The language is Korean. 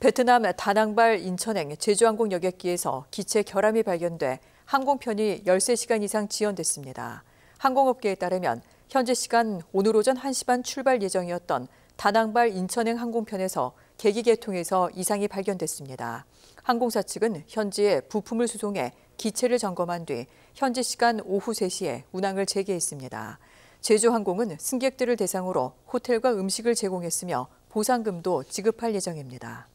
베트남 다낭발 인천행 제주항공 여객기에서 기체 결함이 발견돼 항공편이 13시간 이상 지연됐습니다. 항공업계에 따르면 현재 시간 오늘 오전 1시 반 출발 예정이었던 다낭발 인천행 항공편에서 계기 계통에서 이상이 발견됐습니다. 항공사 측은 현지에 부품을 수송해 기체를 점검한 뒤 현지 시간 오후 3시에 운항을 재개했습니다. 제주항공은 승객들을 대상으로 호텔과 음식을 제공했으며 보상금도 지급할 예정입니다.